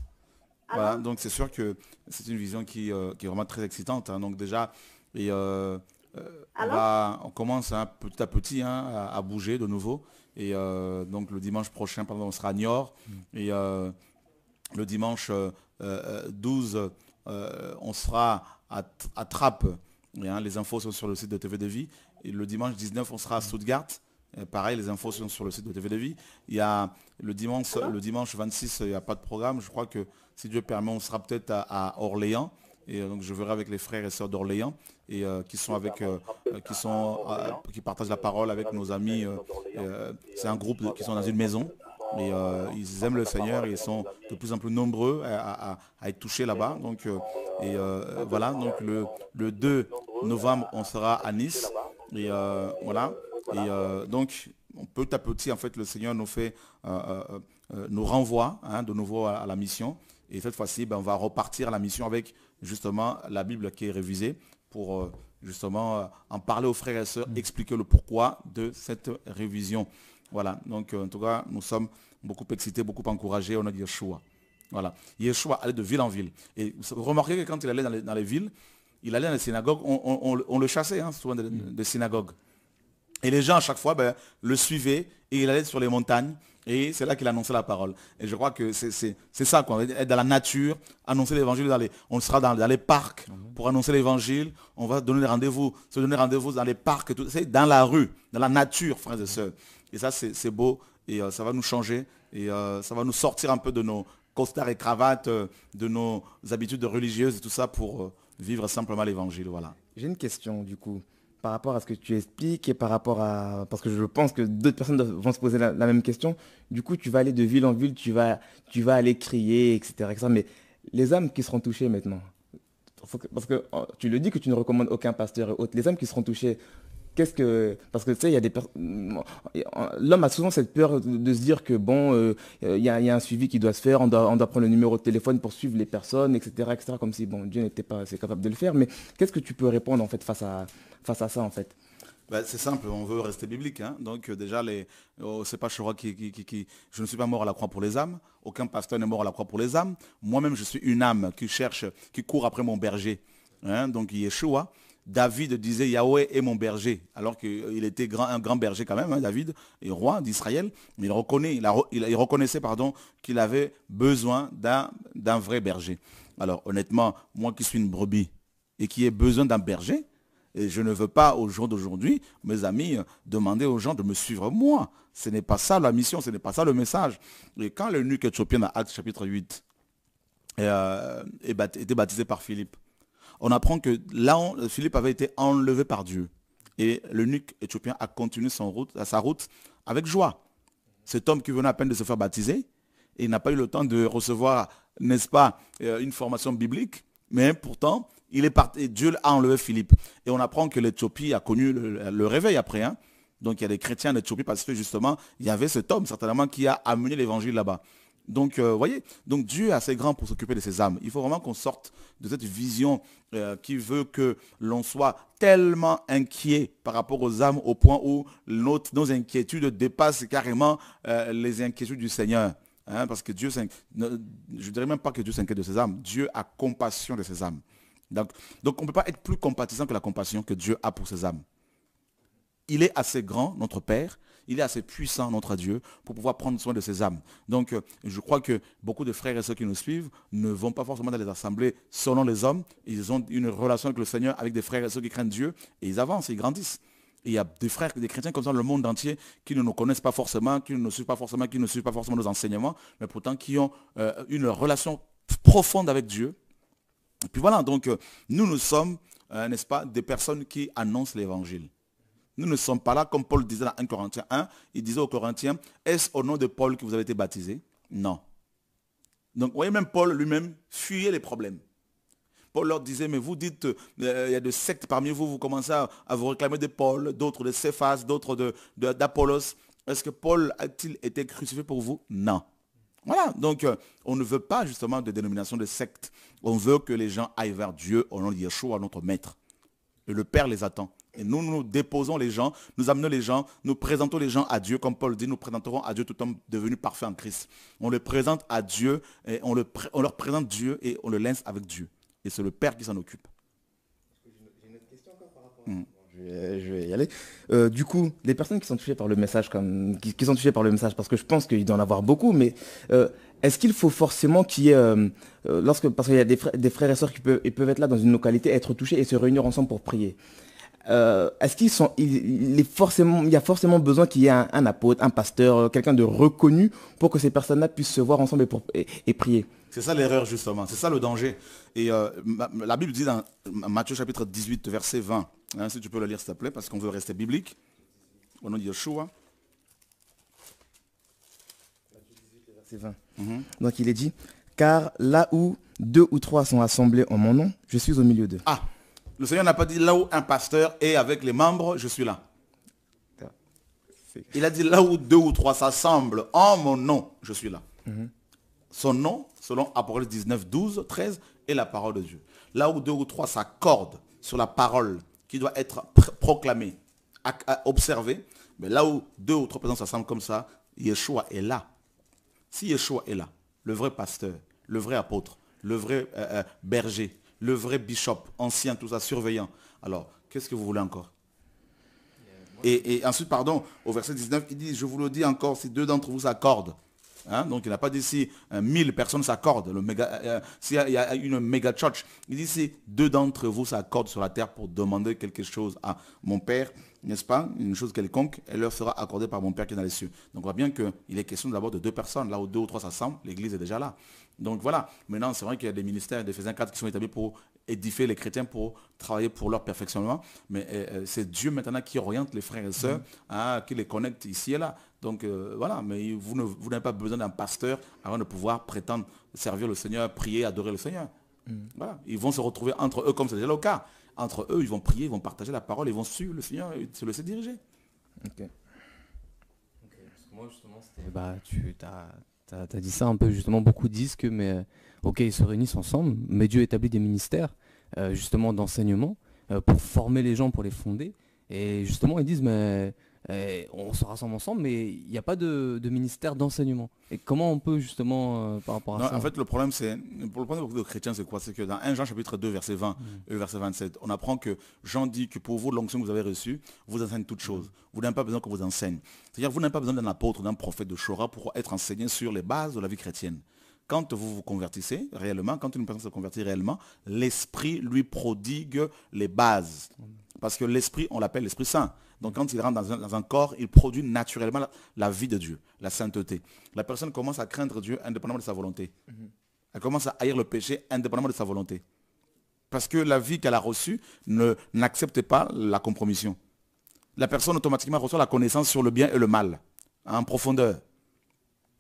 Speaker 1: Ah donc c'est sûr que c'est une vision qui, euh, est vraiment très excitante. Hein. donc déjà, euh, euh, on, commence hein, petit à petit hein, à, bouger de nouveau. Et donc le dimanche prochain, pardon, on sera à Niort. Mmh. Et le dimanche 12, on sera à, à les infos sont sur le site de TV de Et le dimanche 19, on sera à mmh. Stuttgart pareil, les infos sont sur le site de TV de Il y a le dimanche, le dimanche 26, il n'y a pas de programme. Je crois que si Dieu permet, on sera peut-être à, Orléans. Et euh, donc je verrai avec les frères et sœurs d'Orléans et euh, qui sont avec euh, qui sont qui partagent la parole avec nos amis. C'est un groupe qui sont dans une maison. ils aiment le Seigneur ils sont de plus en plus nombreux à, être touchés là-bas. Donc et voilà, donc le, 2 novembre on sera à Nice. voilà. Et, euh, donc, petit à petit, en fait, le Seigneur nous fait, euh, euh, nous renvoie hein, de nouveau à, la mission. Et cette fois-ci, ben, on va repartir à la mission avec justement la Bible qui est révisée pour justement en parler aux frères et sœurs, mm. expliquer le pourquoi de cette révision. Voilà, donc en tout cas, nous sommes beaucoup excités, beaucoup encouragés, on a dit Yeshua. Voilà. Yeshua allait de ville en ville. Et vous remarquez que quand il allait dans les, villes, il allait dans les synagogues, on, le chassait hein, souvent des mm. synagogues. Et les gens, à chaque fois, ben, le suivaient et il allait sur les montagnes. Et c'est là qu'il annonçait la parole. Et je crois que c'est ça, quoi. Être dans la nature, annoncer l'évangile. Les... On sera dans, les parcs pour annoncer l'évangile. On va donner des rendez-vous, se donner rendez-vous dans les parcs, tout, C'est dans la rue, dans la nature, frères et sœurs. Et ça, c'est beau. Et euh, ça va nous changer. Et euh, ça va nous sortir un peu de nos costards et cravates, euh, de nos habitudes religieuses et tout ça pour vivre simplement l'évangile. Voilà.
Speaker 2: J'ai une question, du coup par rapport à ce que tu expliques et par rapport à... Parce que je pense que d'autres personnes vont se poser la, même question. Du coup, tu vas aller de ville en ville, tu vas, tu vas aller crier, etc., etc. Mais les âmes qui seront touchées maintenant, parce que, parce que, oh, tu le dis que tu ne recommandes aucun pasteur et autres, les âmes qui seront touchées, ce que parce que tu il y des l'homme a souvent cette peur de, se dire que bon euh, euh, il y, a un suivi qui doit se faire on doit, prendre le numéro de téléphone pour suivre les personnes etc comme si bon Dieu n'était pas capable de le faire mais qu'est-ce que tu peux répondre en fait face à face à ça en fait
Speaker 1: bah, c'est simple, on veut rester biblique. Hein. Donc euh, déjà, les... Oh, c'est pas qui, qui, Je ne suis pas mort à la croix pour les âmes. Aucun pasteur n'est mort à la croix pour les âmes. Moi-même, je suis une âme qui cherche, qui court après mon berger. Donc Hein. Donc Yeshua, David disait Yahweh est mon berger, alors qu'il euh, était un grand berger quand même, hein, David, est roi d'Israël, mais il, reconnaît, il, reconnaissait pardon, qu'il avait besoin d'un vrai berger. Alors honnêtement, moi qui suis une brebis et qui ai besoin d'un berger, et je ne veux pas au jour d'aujourd'hui, mes amis, euh, demander aux gens de me suivre moi. Ce n'est pas ça la mission, ce n'est pas ça le message. Et quand le nuque éthiopien dans Acte chapitre 8 euh, était baptisé par Philippe, on apprend que là, Philippe avait été enlevé par Dieu. Et l'eunuque éthiopien a continué sa route avec joie. Cet homme qui venait à peine de se faire baptiser, il n'a pas eu le temps de recevoir, n'est-ce pas, euh, une formation biblique, mais pourtant, il est parti, Dieu a enlevé Philippe. Et on apprend que l'Éthiopie a connu le, réveil après. Hein. Donc il y a des chrétiens éthiopie parce que justement, il y avait cet homme certainement qui a amené l'évangile là-bas. Donc, vous euh, voyez, donc Dieu est assez grand pour s'occuper de ses âmes. Il faut vraiment qu'on sorte de cette vision euh, qui veut que l'on soit tellement inquiet par rapport aux âmes au point où notre, nos inquiétudes dépassent carrément euh, les inquiétudes du Seigneur. Hein, parce que Dieu, je ne dirais même pas que Dieu s'inquiète de ses âmes. Dieu a compassion de ses âmes. Donc, donc on ne peut pas être plus compatissant que la compassion que Dieu a pour ses âmes. Il est assez grand, notre Père, il est assez puissant, notre Dieu, pour pouvoir prendre soin de ses âmes. Donc, euh, je crois que beaucoup de frères et ceux qui nous suivent ne vont pas forcément dans les assemblées selon les hommes. Ils ont une relation avec le Seigneur, avec des frères et ceux qui craignent Dieu, et ils avancent, ils grandissent. il y a des frères, des chrétiens comme ça dans le monde entier qui ne nous connaissent pas forcément, qui ne nous suivent pas forcément, qui ne suivent pas forcément nos enseignements, mais pourtant qui ont euh, une relation profonde avec Dieu. Et puis voilà, donc euh, nous, nous sommes, n'est-ce pas, des personnes qui annoncent l'évangile. Nous ne sommes pas là, comme Paul disait dans 1 Corinthiens 1, il disait aux Corinthiens, est-ce au nom de Paul que vous avez été baptisés Non. Donc, vous voyez, même Paul lui-même fuyait les problèmes. Paul leur disait, mais vous dites, euh, il y a des sectes parmi vous, vous commencez à, vous réclamer de Paul, d'autres de Cephas, d'autres d'Apollos. De, Est-ce que Paul a-t-il été crucifié pour vous Non. Voilà, donc euh, on ne veut pas justement de dénomination de secte. On veut que les gens aillent vers Dieu au nom de Yeshua, notre maître. Et le Père les attend. Et nous, nous déposons les gens, nous amenons les gens, nous présentons les gens à Dieu. Comme Paul dit, nous présenterons à Dieu tout homme devenu parfait en Christ. On le présente à Dieu, on, le on leur présente Dieu et on le laisse avec Dieu. Et c'est le Père qui s'en occupe. J'ai une autre question encore par rapport à... ça. je, vais, y aller.
Speaker 2: Euh, du coup, les personnes qui sont touchées par le message, comme, qui, sont touchées par le message, parce que je pense qu'il doit en avoir beaucoup, mais euh, est-ce qu'il faut forcément qu'il y ait, euh, lorsque, parce qu'il y a des frères, et sœurs qui peuvent, peuvent être là dans une localité, être touchés et se réunir ensemble pour prier euh, est-ce qu'ils il, est y a forcément besoin qu'il y ait un, apôtre, un pasteur, euh, quelqu'un de reconnu pour que ces personnes-là puissent se voir ensemble et, prier
Speaker 1: C'est ça l'erreur justement, c'est ça le danger. Et euh, la Bible dit dans Matthieu chapitre 18, verset 20, hein, si tu peux le lire s'il te plaît, parce qu'on veut rester biblique, au nom de Yeshua. Verset 20. Mhm.
Speaker 2: Donc il est dit, car là où deux ou trois sont assemblés en mon nom, je suis au milieu d'eux. Ah
Speaker 1: le Seigneur n'a pas dit là où un pasteur est avec les membres, je suis là. Il a dit là où deux ou trois s'assemblent en mon nom, je suis là. Mhm. Son nom, selon Apocalypse 19, 12, 13, est la parole de Dieu. Là où deux ou trois s'accordent sur la parole qui doit être proclamée, observée, mais là où deux ou trois personnes s'assemblent comme ça, Yeshua est là. Si Yeshua est là, le vrai pasteur, le vrai apôtre, le vrai euh, euh, berger, le vrai bishop, ancien, tout ça, surveillant. Alors, qu'est-ce que vous voulez encore et, ensuite, pardon, au verset 19, il dit, je vous le dis encore, si deux d'entre vous s'accordent. Hein, donc il n'a pas dit si euh, mille personnes s'accordent, euh, euh, s'il y, y, a une méga church. Il dit si deux d'entre vous s'accordent sur la terre pour demander quelque chose à mon Père, n'est-ce pas, une chose quelconque, elle leur sera accordée par mon Père qui est dans les cieux. Donc on voit bien qu'il est question d'abord de deux personnes, là où deux ou trois s'assemblent, l'église est déjà là. Donc voilà, maintenant c'est vrai qu'il y a des ministères, des faisins 4 qui sont établis pour édifier les chrétiens pour travailler pour leur perfectionnement. Hein. Mais euh, euh, c'est Dieu maintenant qui oriente les frères et sœurs, mm. hein, qui les connecte ici et là. Donc euh, voilà, mais vous n'avez pas besoin d'un pasteur avant de pouvoir prétendre servir le Seigneur, prier, adorer le Seigneur. Mm. Ils vont se retrouver entre eux comme c'est déjà le cas. Entre eux, ils vont prier, ils vont partager la parole, ils vont suivre le Seigneur et se laisser diriger. Ok. moi justement, c'était... Bah, tu as tu as, dit ça un
Speaker 3: peu, justement, beaucoup disent que, mais, euh, ok, ils se réunissent ensemble, mais Dieu établit des ministères, euh, justement, d'enseignement, euh, pour former les gens, pour les fonder. Et justement, ils disent, mais euh, on se rassemble ensemble, mais il n'y a pas de, ministère d'enseignement. Et comment on peut justement, euh, par rapport à ça En fait,
Speaker 1: le problème, c'est pour le point de c'est quoi C'est que dans 1 Jean chapitre 2, verset 20 mm. et verset 27, on apprend que Jean dit que pour vous, l'onction que vous avez reçue, vous enseigne toutes choses. Mm. Vous n'avez pas besoin qu'on vous enseigne. C'est-à-dire, vous n'avez pas besoin d'un apôtre, d'un prophète de Shora pour être enseigné sur les bases de la vie chrétienne quand vous vous convertissez réellement, quand une personne se convertit réellement, l'esprit lui prodigue les bases. Mm. Parce que l'esprit, on l'appelle l'esprit saint. Donc quand il rentre dans un, corps, il produit naturellement la, vie de Dieu, la sainteté. La personne commence à craindre Dieu indépendamment de sa volonté. Mhm. Elle commence à haïr le péché indépendamment de sa volonté. Parce que la vie qu'elle a reçue n'accepte pas la compromission. La personne automatiquement reçoit la connaissance sur le bien et le mal, en profondeur.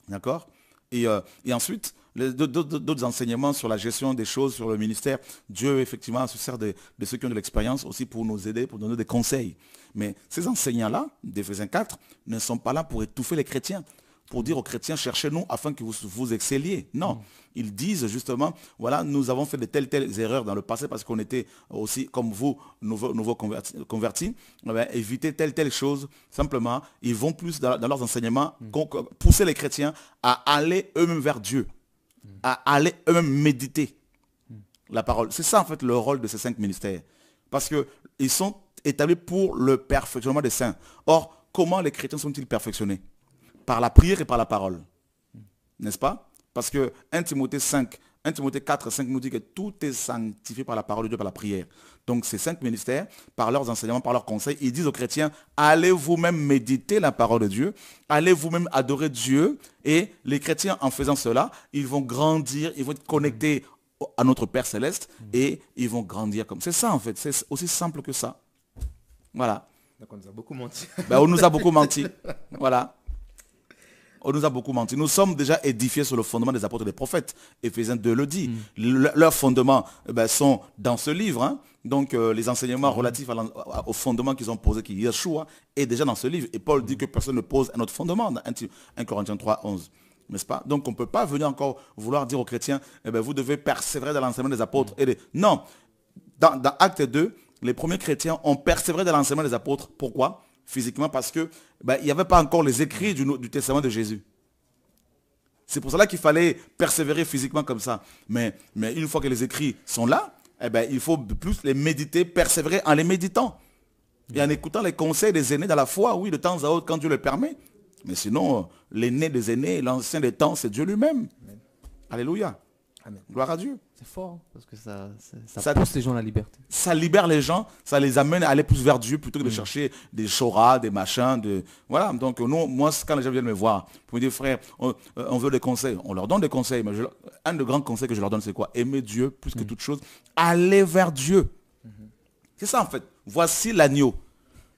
Speaker 1: D'accord et, euh, et ensuite, d'autres enseignements sur la gestion des choses, sur le ministère. Dieu, effectivement, se sert de, ceux qui ont de l'expérience aussi pour nous aider, pour donner des conseils. Mais ces enseignants-là, des faisins 4, ne sont pas là pour étouffer les chrétiens pour dire aux chrétiens, cherchez-nous afin que vous vous excelliez. Non, mm. ils disent justement, voilà, nous avons fait de telles, telles erreurs dans le passé parce qu'on était aussi, comme vous, nouveaux, convertis, eh Évitez telle, telle chose. Simplement, ils vont plus dans leurs enseignements, mm. pousser les chrétiens à aller eux-mêmes vers Dieu à aller eux-mêmes méditer la parole. C'est ça en fait le rôle de ces cinq ministères. Parce qu'ils sont établis pour le perfectionnement des saints. Or, comment les chrétiens sont-ils perfectionnés Par la prière et par la parole. N'est-ce pas Parce que 1 Timothée 5, 1 Timothée 4, 5 nous dit que tout est sanctifié par la parole de Dieu, par la prière. Donc ces cinq ministères, par leurs enseignements, par leurs conseils, ils disent aux chrétiens, allez vous-même méditer la parole de Dieu, allez vous-même adorer Dieu. Et les chrétiens, en faisant cela, ils vont grandir, ils vont être connectés à notre Père céleste et ils vont grandir comme. C'est ça en fait, c'est aussi simple que ça. Voilà.
Speaker 2: on nous a beaucoup menti. Ben, on nous a beaucoup menti.
Speaker 1: Voilà on nous a beaucoup menti. Nous sommes déjà édifiés sur le fondement des apôtres et des prophètes. Éphésiens 2 le dit. Mm. leurs fondements eh ben, sont dans ce livre. Hein. Donc euh, les enseignements mm. relatifs au fondement qu'ils ont posé, qui est Yeshua, est déjà dans ce livre. Et Paul dit mm. que personne ne pose un autre fondement. 1, Corinthiens 3, 11. N'est-ce pas Donc on ne peut pas venir encore vouloir dire aux chrétiens, eh ben, vous devez persévérer dans l'enseignement des apôtres. Non, dans, dans Acte 2, les premiers chrétiens ont persévéré dans l'enseignement des apôtres. Pourquoi physiquement parce que bah, il n'y avait pas encore les écrits du, du testament de Jésus. C'est pour cela qu'il fallait persévérer physiquement comme ça. Mais, mais, une fois que les écrits sont là, eh ben, il faut plus les méditer, persévérer en les méditant. Et en écoutant les conseils des aînés dans la foi, oui, de temps à autre, quand Dieu le permet. Mais sinon, euh, l'aîné des aînés, l'ancien des temps, c'est Dieu lui-même. Alléluia. Gloire à Dieu. C'est fort, hein, parce que ça, ça, ça, pousse les gens à la liberté. Ça libère les gens, ça les amène à aller plus vers Dieu plutôt que de mm. chercher des choras, des machins. De... Voilà, donc nous, moi, quand les gens viennent me voir, pour me dire, frère, on, euh, veut des conseils, on leur donne des conseils, mais un des grands conseils que je leur donne, c'est quoi Aimer Dieu plus que mm. toute chose, aller vers Dieu. Mm-hmm. C'est ça en fait. Voici l'agneau.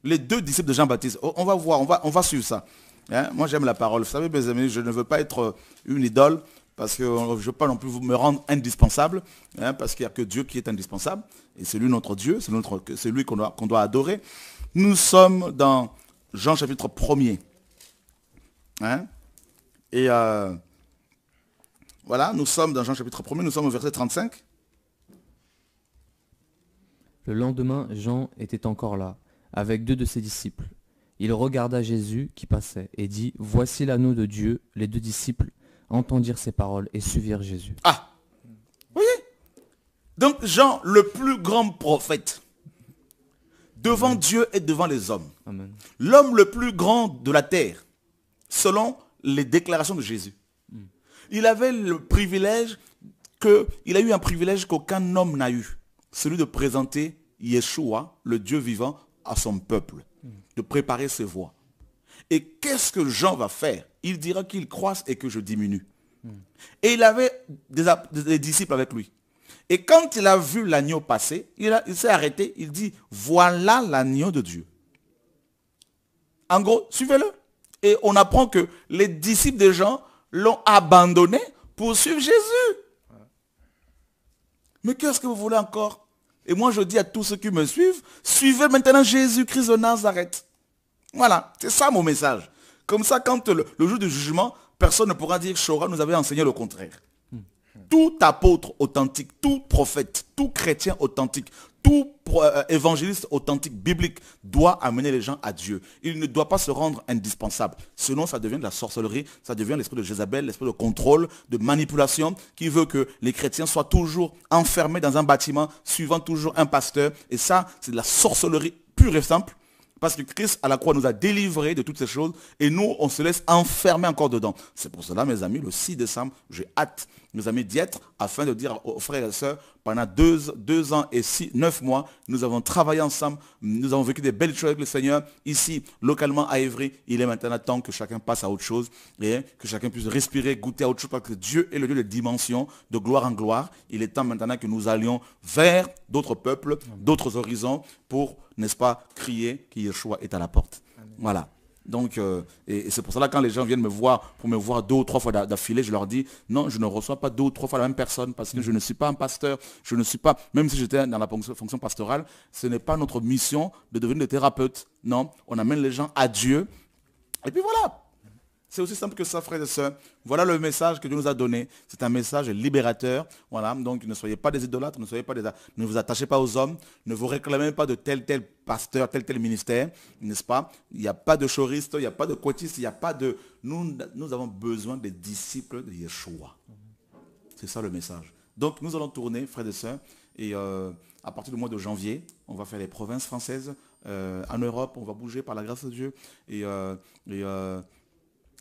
Speaker 1: Les deux disciples de Jean-Baptiste, oh, on va voir, on va, on va suivre ça. Hein, moi j'aime la parole. Vous savez mes amis, je ne veux pas être euh, une idole, parce que je ne veux pas non plus vous me rendre indispensable, hein, parce qu'il n'y a que Dieu qui est indispensable, et c'est lui notre Dieu, c'est, lui qu'on doit, doit adorer. Nous sommes dans Jean chapitre 1er. Hein. et euh, voilà, nous sommes dans Jean chapitre 1er, nous sommes au verset 35.
Speaker 3: Le lendemain, Jean était encore là, avec deux de ses disciples. Il regarda Jésus qui passait et dit, Voici l'anneau de Dieu, les deux disciples Entendir ses paroles et suivirent Jésus.
Speaker 1: Ah oui. voyez Donc Jean, le plus grand prophète, devant Dieu et devant les hommes, l'homme le plus grand de la terre, selon les déclarations de Jésus. Hmm. Il avait le privilège que, il a eu un privilège qu'aucun homme n'a eu, celui de présenter Yeshua, le Dieu vivant, à son peuple, hmm. de préparer ses voies. Et qu'est-ce que Jean va faire Il dira qu'il croisse et que je diminue. Et il avait des, disciples avec lui. Et quand il a vu l'agneau passer, il, il s'est arrêté, il dit, voilà l'agneau de Dieu. En gros, suivez-le. Et on apprend que les disciples de Jean l'ont abandonné pour suivre Jésus. Mais qu'est-ce que vous voulez encore Et moi, je dis à tous ceux qui me suivent, suivez maintenant Jésus-Christ de Nazareth. Voilà, c'est ça mon message. Comme ça, quand le, jour du jugement, personne ne pourra dire Chora nous avait enseigné le contraire. Tout apôtre authentique, tout prophète, tout chrétien authentique, tout euh, évangéliste authentique biblique doit amener les gens à Dieu. Il ne doit pas se rendre indispensable. Sinon, ça devient de la sorcellerie, ça devient l'esprit de Jézabel, l'esprit de contrôle, de manipulation, qui veut que les chrétiens soient toujours enfermés dans un bâtiment, suivant toujours un pasteur. Et ça, c'est de la sorcellerie pure et simple parce que Christ à la croix nous a délivrés de toutes ces choses et nous, on se laisse enfermer encore dedans. C'est pour cela, mes amis, le 6 décembre, j'ai hâte mis amis être afin de dire aux frères et sœurs, pendant deux, ans et six, neuf mois, nous avons travaillé ensemble, nous avons vécu des belles choses avec le Seigneur, ici, localement à Évry. Il est maintenant temps que chacun passe à autre chose et que chacun puisse respirer, goûter à autre chose, parce que Dieu est le lieu de dimension, de gloire en gloire. Il est temps maintenant que nous allions vers d'autres peuples, d'autres horizons, pour, n'est-ce pas, crier que Yeshua est à la porte. Voilà. Donc, euh, et, c'est pour cela quand les gens viennent me voir, pour me voir deux ou trois fois d'affilée, je leur dis, non, je ne reçois pas deux ou trois fois la même personne parce que je ne suis pas un pasteur, je ne suis pas, même si j'étais dans la fonction pastorale, ce n'est pas notre mission de devenir des thérapeutes. Non, on amène les gens à Dieu. Et puis voilà, c'est aussi simple que ça, frères et sœurs. Voilà le message que Dieu nous a donné. C'est un message libérateur. Voilà. Donc ne soyez pas des idolâtres, ne soyez pas des... Ne vous attachez pas aux hommes, ne vous réclamez pas de tel tel pasteur, tel tel ministère, n'est-ce pas Il n'y a pas de choriste, il n'y a pas de cotiste, il n'y a pas de... Nous, nous avons besoin des disciples de Yeshua. C'est ça le message. Donc nous allons tourner, frères et sœurs, et euh, à partir du mois de janvier, on va faire les provinces françaises. Euh, en Europe, on va bouger par la grâce de Dieu. Et, euh, et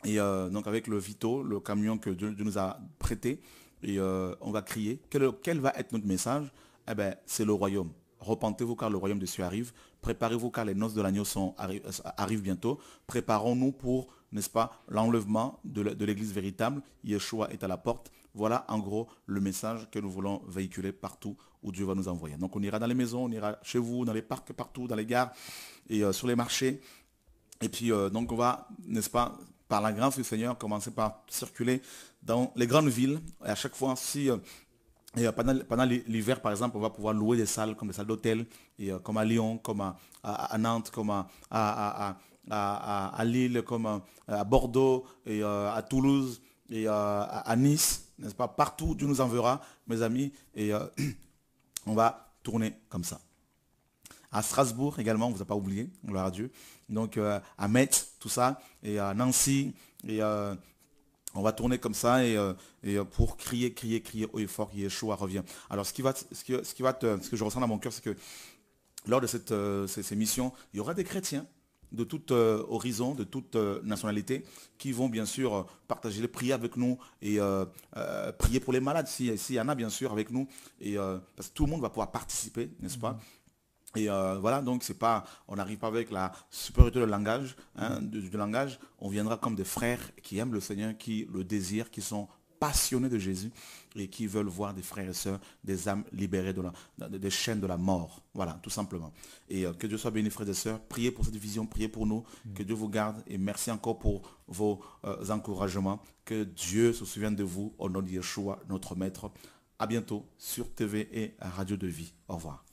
Speaker 1: et euh, donc avec le Vito, le camion que Dieu, nous a prêté, et euh, on va crier. Quel, va être notre message Eh bien, c'est le royaume. Repentez-vous car le royaume de Dieu arrive. Préparez-vous car les noces de l'agneau euh, arrivent bientôt. Préparons-nous pour, n'est-ce pas, l'enlèvement de l'église véritable. Yeshua est à la porte. Voilà en gros le message que nous voulons véhiculer partout où Dieu va nous envoyer. Donc on ira dans les maisons, on ira chez vous, dans les parcs, partout, dans les gares et sur les marchés. Et puis donc on va, n'est-ce pas, par la grâce du Seigneur, commencer par circuler dans les grandes villes. Et à chaque fois, si euh, euh, pendant, l'hiver, par exemple, on va pouvoir louer des salles comme des salles d'hôtel, euh, comme à Lyon, comme à, Nantes, comme à, à, Lille, comme à, Bordeaux, et à Toulouse, et à, Nice, n'est-ce pas Partout, Dieu nous enverra, mes amis, et on va tourner comme ça. À Strasbourg également, on ne vous a pas oublié, gloire à Dieu. Donc à Metz, tout ça, et à euh, Nancy, et euh, On va tourner comme ça et, euh, pour crier, crier, crier au et fort, Yeshua revient. Alors ce qui va, ce qui, ce qui va te, ce que je ressens dans mon cœur, c'est que lors de cette, ces, missions, il y aura des chrétiens de tout horizon, de toute nationalité, qui vont bien sûr partager les prières avec nous et prier pour les malades, s'il si y en a bien sûr avec nous, et, parce que tout le monde va pouvoir participer, n'est-ce pas, et euh, voilà, donc c'est pas, on n'arrive pas avec la supériorité de langage, hein, mm-hmm. du, langage, on viendra comme des frères qui aiment le Seigneur, qui le désirent, qui sont passionnés de Jésus et qui veulent voir des frères et sœurs, des âmes libérées de des chaînes de la mort. Voilà, tout simplement. Et euh, que Dieu soit béni, frères et sœurs. Priez pour cette vision, priez pour nous. Mm. Que Dieu vous garde et merci encore pour vos euh, encouragements. Que Dieu se souvienne de vous au nom de Yeshua, notre Maître. À bientôt sur TV et Radio de Vie. Au revoir.